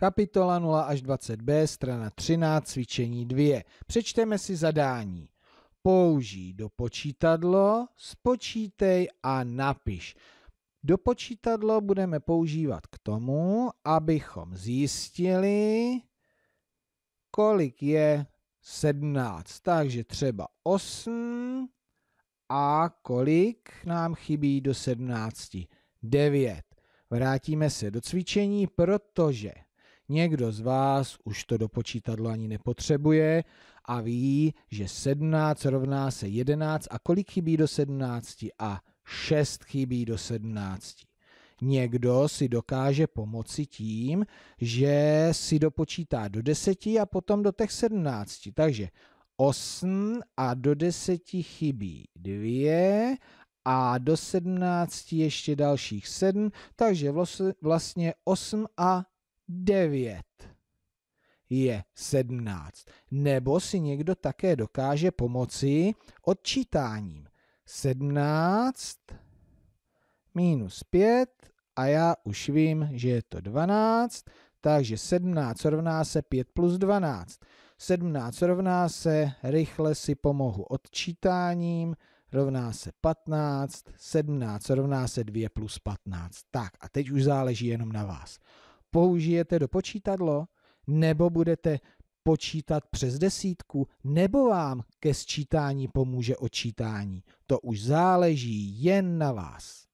Kapitola 0 až 20b, strana 13, cvičení 2. Přečteme si zadání. Použij do počítadlo, spočítej a napiš. Do počítadlo budeme používat k tomu, abychom zjistili, kolik je 17. Takže třeba 8 a kolik nám chybí do 17? 9. Vrátíme se do cvičení, protože Někdo z vás už to do počítadla ani nepotřebuje a ví, že 17 rovná se 11 a kolik chybí do 17 a 6 chybí do 17. Někdo si dokáže pomoci tím, že si dopočítá do 10 a potom do těch 17. Takže 8 a do 10 chybí 2 a do 17 ještě dalších 7, takže vlastně 8 a 9 je 17. Nebo si někdo také dokáže pomoci odčítáním. 17 minus 5 a já už vím, že je to 12, takže 17 rovná se 5 plus 12. 17 rovná se, rychle si pomohu odčítáním, rovná se 15, 17 rovná se 2 plus 15. Tak a teď už záleží jenom na vás použijete do počítadlo, nebo budete počítat přes desítku, nebo vám ke sčítání pomůže očítání. To už záleží jen na vás.